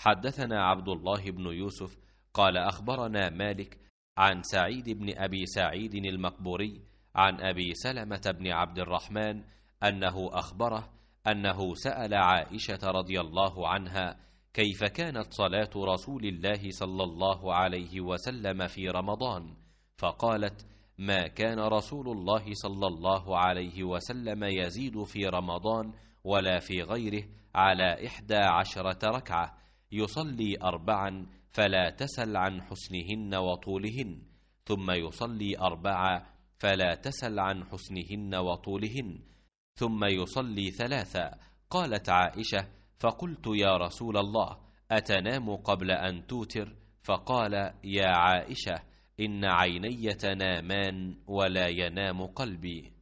حدثنا عبد الله بن يوسف قال أخبرنا مالك عن سعيد بن أبي سعيد المقبوري عن أبي سلمة بن عبد الرحمن أنه أخبره أنه سأل عائشة رضي الله عنها كيف كانت صلاة رسول الله صلى الله عليه وسلم في رمضان فقالت ما كان رسول الله صلى الله عليه وسلم يزيد في رمضان ولا في غيره على إحدى عشرة ركعة يصلي أربعا فلا تسل عن حسنهن وطولهن ثم يصلي اربعا فلا تسل عن حسنهن وطولهن ثم يصلي ثلاثا قالت عائشة فقلت يا رسول الله أتنام قبل أن توتر فقال يا عائشة إن عيني تنامان ولا ينام قلبي